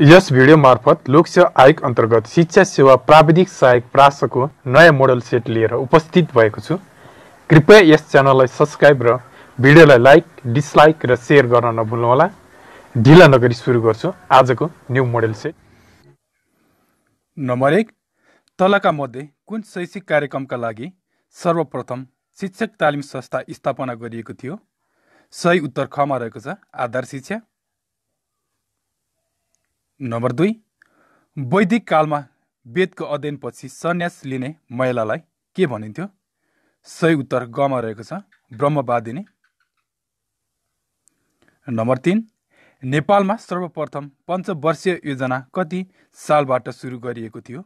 यस video मार्फत लोकसेवा आयोग अन्तर्गत शिक्षा सेवा प्राविधिक सहायक प्रासको नयाँ मोडल सेट लिएर उपस्थित भएको छु कृपया यस च्यानललाई सब्सक्राइब र भिडियोलाई लाइक डिसलाइक र सेयर गर्न नभुल्नुहोला ढिला नगरी सुरु गर्छु आजको न्यु मोडल सेट नम्बर एक तलका मध्ये कुन शैक्षिक कार्यक्रमका लागि सर्वप्रथम शिक्षक तालिम संस्था स्थापना गरिएको थियो सही उत्तर खमा रहेको छ आधार शिक्षा नम्बर दुई वैदिक कालमा वेदको अध्ययनपछि सन्यास लिने महिलालाई के भनिन्थ्यो सही उत्तर गमा रहेको छ ब्रह्मवादिनी नम्बर तिन नेपालमा सर्वप्रथम पञ्चवर्षीय योजना कति सालबाट सुरु गरिएको थियो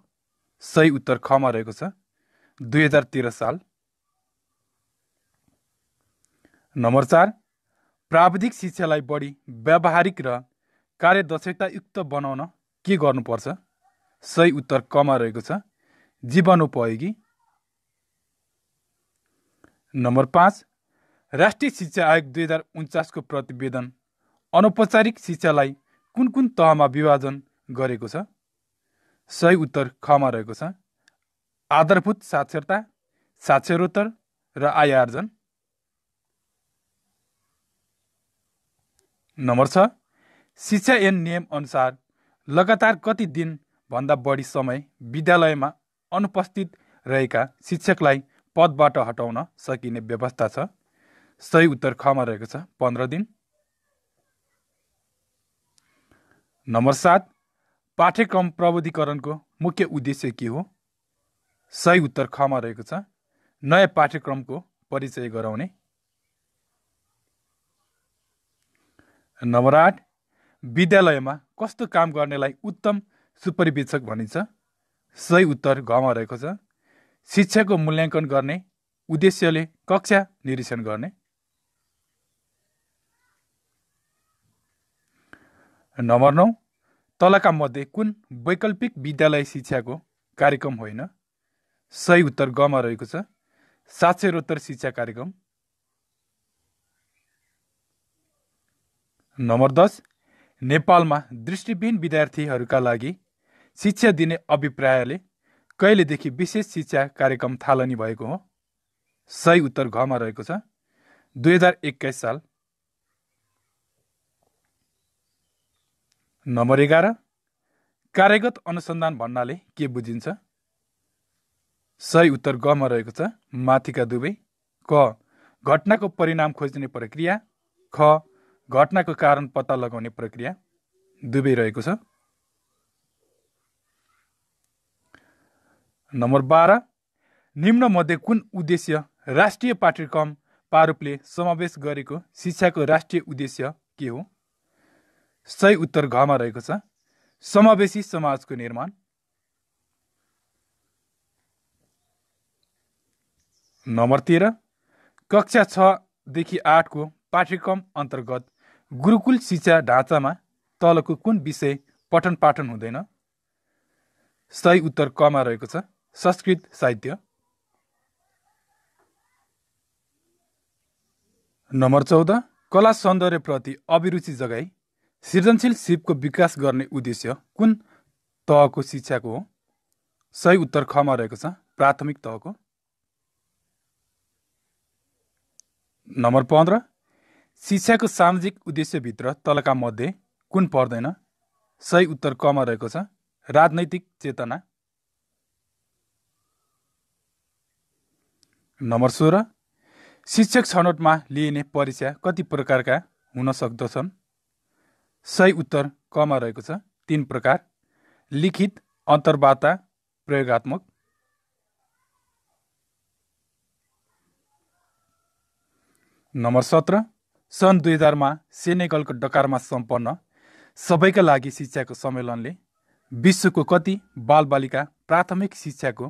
सही उत्तर खमा रहेको छ दुई हजार तेह्र साल नम्बर चार प्राविधिक शिक्षालाई बढी व्यावहारिक र कार्यदक्षतायुक्त बनाउन के गर्नुपर्छ सही उत्तर कमा रहेको छ जीवनोपयोगी नम्बर पाँच राष्ट्रिय शिक्षा आयोग दुई हजार उन्चासको प्रतिवेदन अनौपचारिक शिक्षालाई कुन कुन तहमा विभाजन गरेको छ सही उत्तर खमा रहेको छ आधारभूत साक्षरता साक्षरोत्तर र आय आर्जन नम्बर छ शिक्षा ऐन अनुसार लगातार कति दिनभन्दा बढी समय विद्यालयमा अनुपस्थित रहेका शिक्षकलाई पदबाट हटाउन सकिने व्यवस्था छ सही उत्तर खमा रहेको छ पन्ध्र दिन नम्बर सात पाठ्यक्रम प्रविधिकरणको मुख्य उद्देश्य के हो सही उत्तर खमा रहेको छ नयाँ पाठ्यक्रमको परिचय गराउने नम्बर आठ विद्यालयमा कस्तो काम गर्नेलाई उत्तम सुपरिवेक्षक भनिन्छ सही उत्तर घमा रहेको छ शिक्षाको मूल्याङ्कन गर्ने उद्देश्यले कक्षा निरीक्षण गर्ने नम्बर नौ तलका मध्ये कुन वैकल्पिक विद्यालय शिक्षाको कार्यक्रम होइन सही उत्तर गमा रहेको छ साक्षरोत्तर शिक्षा कार्यक्रम नम्बर दस नेपालमा दृष्टिविहीन विद्यार्थीहरूका लागि शिक्षा दिने अभिप्रायले कहिलेदेखि विशेष शिक्षा कार्यक्रम थालनी भएको हो सही उत्तर घमा रहेको छ दुई हजार एक्काइस साल नम्बर एघार कार्यगत अनुसन्धान भन्नाले के बुझिन्छ सही उत्तर गमा रहेको छ माथिका दुवै क घटनाको परिणाम खोज्ने प्रक्रिया ख घटनाको कारण पत्ता लगाउने प्रक्रिया दुवै रहेको छ नम्बर बाह्र मध्ये कुन उद्देश्य राष्ट्रिय पाठ्यक्रम पारूपले समावेश गरेको शिक्षाको राष्ट्रिय उद्देश्य के हो सही उत्तर घमा रहेको छ समावेशी समाजको निर्माण नम्बर तेह्र कक्षा छदेखि आठको पाठ्यक्रम अन्तर्गत गुरुकुल शिक्षा ढाँचामा तलको कुन विषय पठन पाठन हुँदैन सही उत्तर कमा रहेको छ संस्कृत साहित्य नम्बर चौध कला सौन्दर्यप्रति अभिरुचि जगाई सृजनशील शिवको विकास गर्ने उद्देश्य कुन तहको शिक्षाको हो सही उत्तर खमा रहेको छ प्राथमिक तहको नम्बर पन्ध्र शिक्षाको सामाजिक उद्देश्यभित्र तलका मध्ये कुन पर्दैन सही उत्तर कमा रहेको छ राजनैतिक चेतना नम्बर सोह्र शिक्षक छनौटमा लिइने परीक्षा कति प्रकारका हुन सक्दछन् सही उत्तर कमा रहेको छ तिन प्रकार लिखित अन्तर्वार्ता प्रयोगत्मक नम्बर सत्र सन् दुई हजारमा सेनेगलको डकारमा सम्पन्न सबैका लागि शिक्षाको सम्मेलनले विश्वको कति बालबालिका प्राथमिक शिक्षाको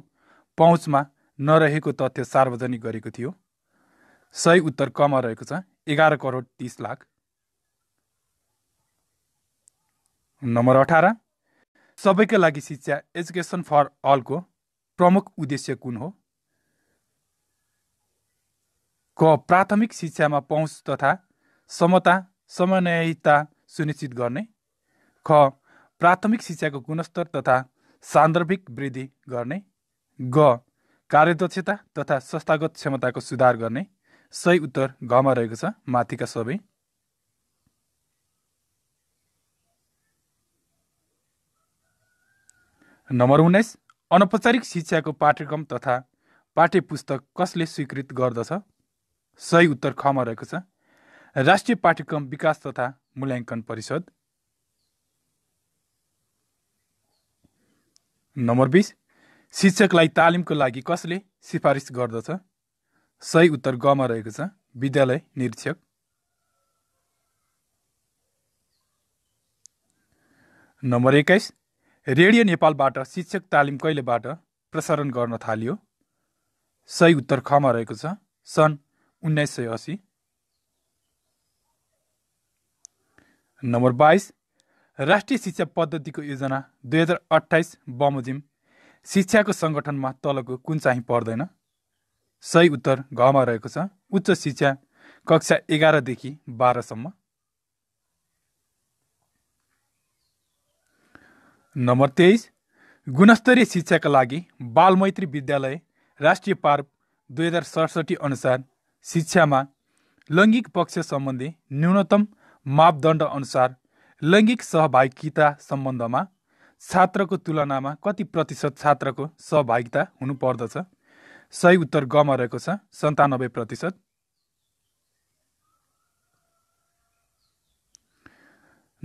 पहुँचमा नरहेको तथ्य सार्वजनिक गरेको थियो सही उत्तर कमा रहेको छ एघार करोड तिस लाख नम्बर अठार सबैका लागि शिक्षा एजुकेसन फर अलको प्रमुख उद्देश्य कुन हो क प्राथमिक शिक्षामा पहुँच तथा समता समन्वयता सुनिश्चित गर्ने ख प्राथमिक शिक्षाको गुणस्तर तथा सान्दर्भिक वृद्धि गर्ने ग कार्यदक्षता तथा संस्थागत क्षमताको सुधार गर्ने सही उत्तर घमा रहेको छ माथिका सबै नम्बर उन्नाइस अनौपचारिक शिक्षाको पाठ्यक्रम तथा पाठ्य पुस्तक कसले स्वीकृत गर्दछ सही उत्तर खमा रहेको छ राष्ट्रिय पाठ्यक्रम विकास तथा मूल्याङ्कन परिषद नम्बर बिस शिक्षकलाई तालिमको लागि कसले सिफारिस गर्दछ सही उत्तर गमा रहेको छ विद्यालय निरीक्षक नम्बर एक्काइस रेडियो नेपालबाट शिक्षक तालिम कहिलेबाट प्रसारण गर्न थालियो सही उत्तर खमा रहेको छ सन् उन्नाइस सय असी नम्बर बाइस राष्ट्रिय शिक्षा पद्धतिको योजना दुई हजार अठाइस बमोजिम शिक्षाको सङ्गठनमा तलको कुन चाहिँ पर्दैन सही उत्तर घमा रहेको छ उच्च शिक्षा कक्षा एघारदेखि बाह्रसम्म नम्बर तेइस गुणस्तरीय शिक्षाका लागि बालमैत्री विद्यालय राष्ट्रिय पार्क दुई हजार सडसठी अनुसार शिक्षामा लैङ्गिक पक्ष सम्बन्धी न्यूनतम मापदण्ड अनुसार लैङ्गिक सहभागिता सम्बन्धमा छात्रको तुलनामा कति प्रतिशत छात्रको सहभागिता हुनुपर्दछ सही उत्तर गमा रहेको छ सन्तानब्बे प्रतिशत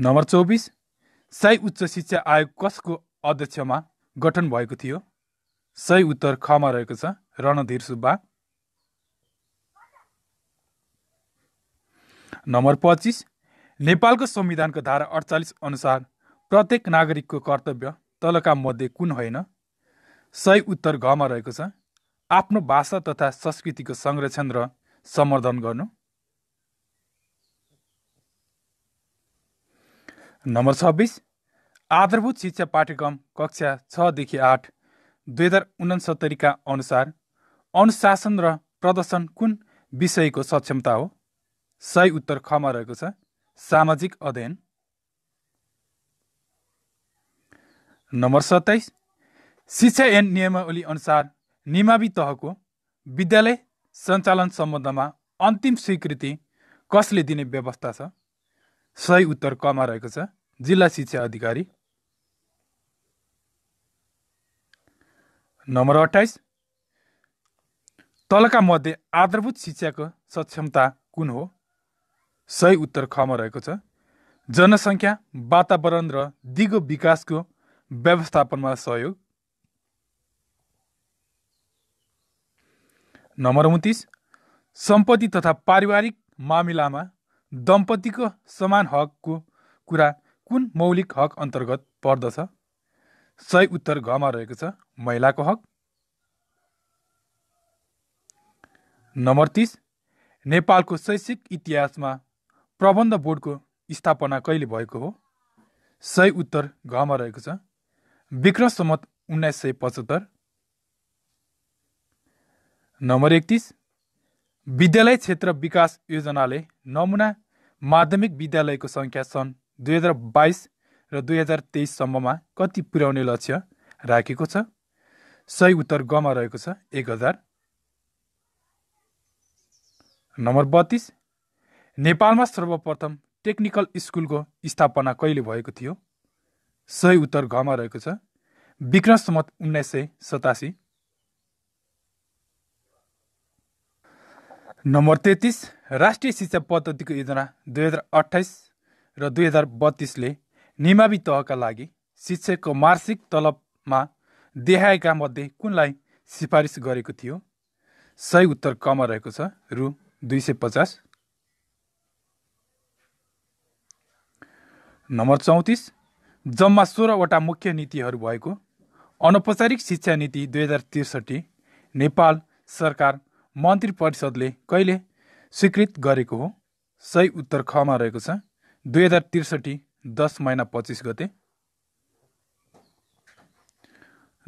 नम्बर चौबिस साई उच्च शिक्षा आयोग कसको अध्यक्षमा गठन भएको थियो सही उत्तर खमा रहेको छ रणधीर सुब्बा नम्बर पच्चिस नेपालको संविधानको धारा अडचालिस अनुसार प्रत्येक नागरिकको कर्तव्य तलका मध्ये कुन होइन सही उत्तर घमा रहेको छ आफ्नो भाषा तथा संस्कृतिको संरक्षण र समर्थन गर्नु नम्बर छब्बिस आधारभूत शिक्षा पाठ्यक्रम कक्षा छदेखि आठ दुई हजार उनसत्तरीका अनुसार अनुशासन र प्रदर्शन कुन विषयको सक्षमता हो सही उत्तर खमा रहेको छ सामाजिक अध्ययन नम्बर सत्ताइस शिक्षा एन नियमावली अनुसार निमावी तहको विद्यालय सञ्चालन सम्बन्धमा अन्तिम स्वीकृति कसले दिने व्यवस्था छ सही उत्तर कमा रहेको छ जिल्ला शिक्षा अधिकारी नम्बर अठाइस तलका मध्ये आधारभूत शिक्षाको सक्षमता कुन हो सही उत्तर खमा रहेको छ जनसङ्ख्या वातावरण र दिगो विकासको व्यवस्थापनमा सहयोग नम्बर उन्तिस सम्पत्ति तथा पारिवारिक मामिलामा दम्पतिको समान हकको कुरा कुन मौलिक हक अन्तर्गत पर्दछ सही उत्तर घमा रहेको छ महिलाको हक नम्बर तिस नेपालको शैक्षिक इतिहासमा प्रबन्ध बोर्डको स्थापना कहिले भएको हो सही उत्तर घमा रहेको छ विक्रम सम्मत उन्नाइस सय पचहत्तर नम्बर एकतिस विद्यालय क्षेत्र विकास योजनाले नमुना माध्यमिक विद्यालयको सङ्ख्या सन् दुई हजार बाइस र दुई हजार तेइससम्ममा कति पुर्याउने लक्ष्य राखेको छ सही उत्तर गमा रहेको छ एक हजार नम्बर बत्तिस नेपालमा सर्वप्रथम टेक्निकल स्कुलको स्थापना कहिले भएको थियो सही उत्तर घमा रहेको छ विक्रम सम्मत उन्नाइस सय सतासी नम्बर तेत्तिस राष्ट्रिय शिक्षा पद्धतिको योजना दुई हजार अठाइस र दुई हजार बत्तिसले निमावी तहका लागि शिक्षकको मार्षिक तलबमा देखाएका मध्ये कुनलाई सिफारिस गरेको थियो सही उत्तर कमा रहेको छ रु दुई सय पचास नम्बर चौतिस जम्मा सोह्रवटा मुख्य नीतिहरू भएको अनौपचारिक शिक्षा नीति दुई हजार त्रिसठी नेपाल सरकार मन्त्री परिषदले कहिले स्वीकृत गरेको हो सही उत्तर खमा रहेको छ दुई हजार त्रिसठी दस महिना पच्चिस गते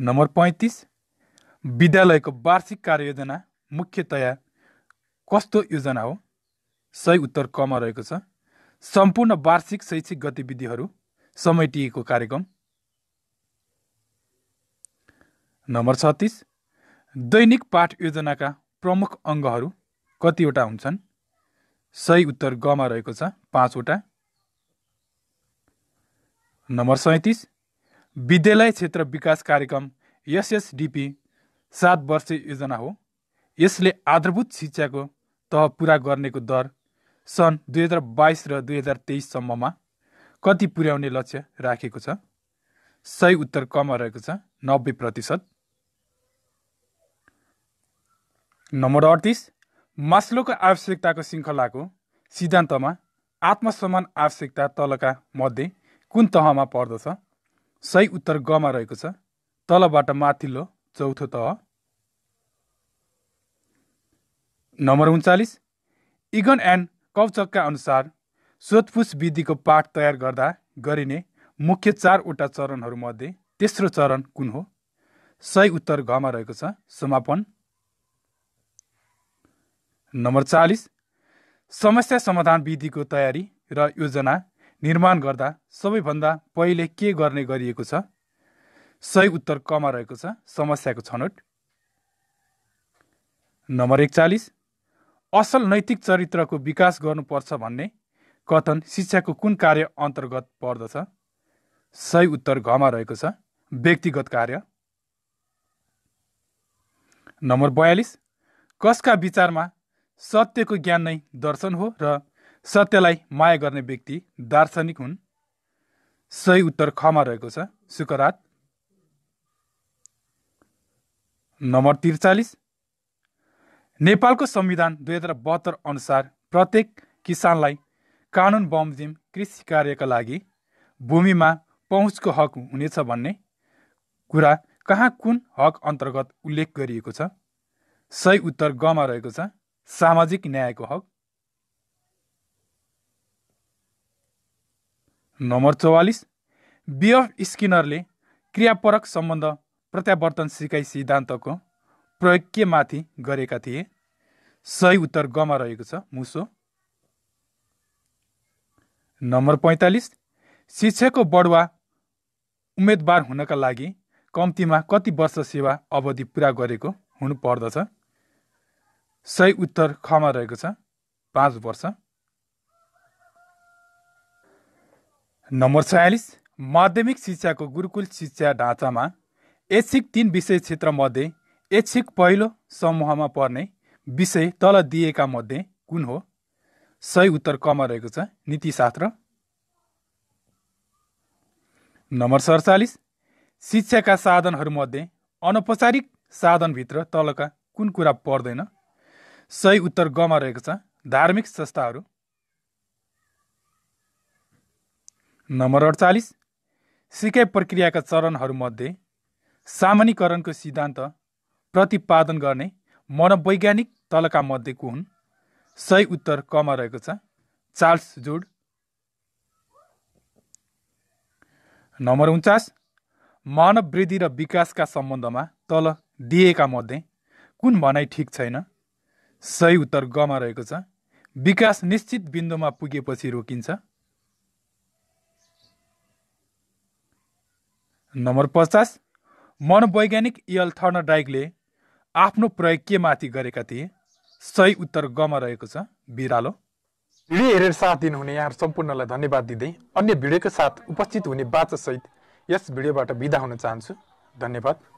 नम्बर पैँतिस विद्यालयको वार्षिक कार्ययोजना मुख्यतया कस्तो योजना हो सही उत्तर कमा रहेको छ सम्पूर्ण वार्षिक शैक्षिक गतिविधिहरू समेटिएको कार्यक्रम नम्बर छत्तिस दैनिक पाठ योजनाका प्रमुख अङ्गहरू कतिवटा हुन्छन् सही उत्तर गमा रहेको छ पाँचवटा नम्बर सैतिस विद्यालय क्षेत्र विकास कार्यक्रम एसएसडिपी सात वर्ष योजना हो यसले आधारभूत शिक्षाको तह पुरा गर्नेको दर सन् दुई हजार बाइस र दुई हजार तेइससम्ममा कति पुर्याउने लक्ष्य राखेको छ सही उत्तर कम रहेको छ नब्बे प्रतिशत नम्बर अडतिस मास्लोको आवश्यकताको श्रृङ्खलाको सिद्धान्तमा आत्मसम्मान आवश्यकता तलका मध्ये कुन तहमा पर्दछ सही उत्तर गमा रहेको छ तलबाट माथिल्लो चौथो तह नम्बर उन्चालिस इगन एन्ड कवचकका अनुसार सोधपुछ विधिको पाठ तयार गर्दा गरिने मुख्य चारवटा चरणहरूमध्ये तेस्रो चरण कुन हो सही उत्तर घमा रहेको छ समापन नम्बर चालिस समस्या समाधान विधिको तयारी र योजना निर्माण गर्दा सबैभन्दा पहिले के गर्ने गरिएको छ सही उत्तर कमा रहेको छ समस्याको छनौट नम्बर एकचालिस असल नैतिक चरित्रको विकास गर्नुपर्छ भन्ने कथन शिक्षाको कुन कार्य अन्तर्गत पर्दछ सही उत्तर घमा रहेको छ व्यक्तिगत कार्य नम्बर बयालिस कसका विचारमा सत्यको ज्ञान नै दर्शन हो र सत्यलाई माया गर्ने व्यक्ति दार्शनिक हुन् सही उत्तर खमा रहेको छ सुकरात नम्बर त्रिचालिस नेपालको संविधान दुई हजार बहत्तर अनुसार प्रत्येक किसानलाई कानुन बमजिम कृषि कार्यका लागि भूमिमा पहुँचको हक हुनेछ भन्ने कुरा कहाँ कुन हक अन्तर्गत उल्लेख गरिएको छ सही उत्तर गमा रहेको छ सामाजिक न्यायको हक नम्बर चौवालिस बिएफ स्किनरले क्रियापरक सम्बन्ध प्रत्यावर्तन सिकाइ सिद्धान्तको प्रयोग के माथि गरेका थिए सही उत्तर गमा रहेको छ मुसो नम्बर पैँतालिस शिक्षाको बढुवा उम्मेदवार हुनका लागि कम्तीमा कति वर्ष सेवा अवधि पुरा गरेको हुनु पर्दछ सही उत्तर खमा रहेको छ पाँच वर्ष नम्बर छयालिस माध्यमिक शिक्षाको गुरुकुल शिक्षा ढाँचामा एसिक तिन विषय क्षेत्रमध्ये ऐच्छिक पहिलो समूहमा पर्ने विषय तल दिएका मध्ये कुन हो सही उत्तर कमा रहेको छ नीतिशास्त्र नम्बर सडचालिस शिक्षाका साधनहरूमध्ये अनौपचारिक साधनभित्र तलका कुन कुरा पर्दैन सही उत्तर गमा रहेको छ धार्मिक संस्थाहरू नम्बर अडचालिस सिकाइ प्रक्रियाका चरणहरूमध्ये सामान्यकरणको सिद्धान्त प्रतिपादन गर्ने मनोवैज्ञानिक तलका मध्येको हुन् सही उत्तर कमा रहेको छ चार्ल्स जोड नम्बर उन्चास मानव वृद्धि र विकासका सम्बन्धमा तल दिएका मध्ये कुन भनाइ ठिक छैन सही उत्तर गमा रहेको छ विकास निश्चित बिन्दुमा पुगेपछि रोकिन्छ नम्बर पचास मनोवैज्ञानिक इयल थर्नडाइकले आफ्नो प्रयोग के माथि गरेका थिए सही उत्तर गमा रहेको छ बिरालो भिडियो हेरेर साथ दिनुहुने यहाँ सम्पूर्णलाई धन्यवाद दिँदै अन्य भिडियोको साथ उपस्थित हुने बाचासहित यस भिडियोबाट बिदा हुन चाहन्छु धन्यवाद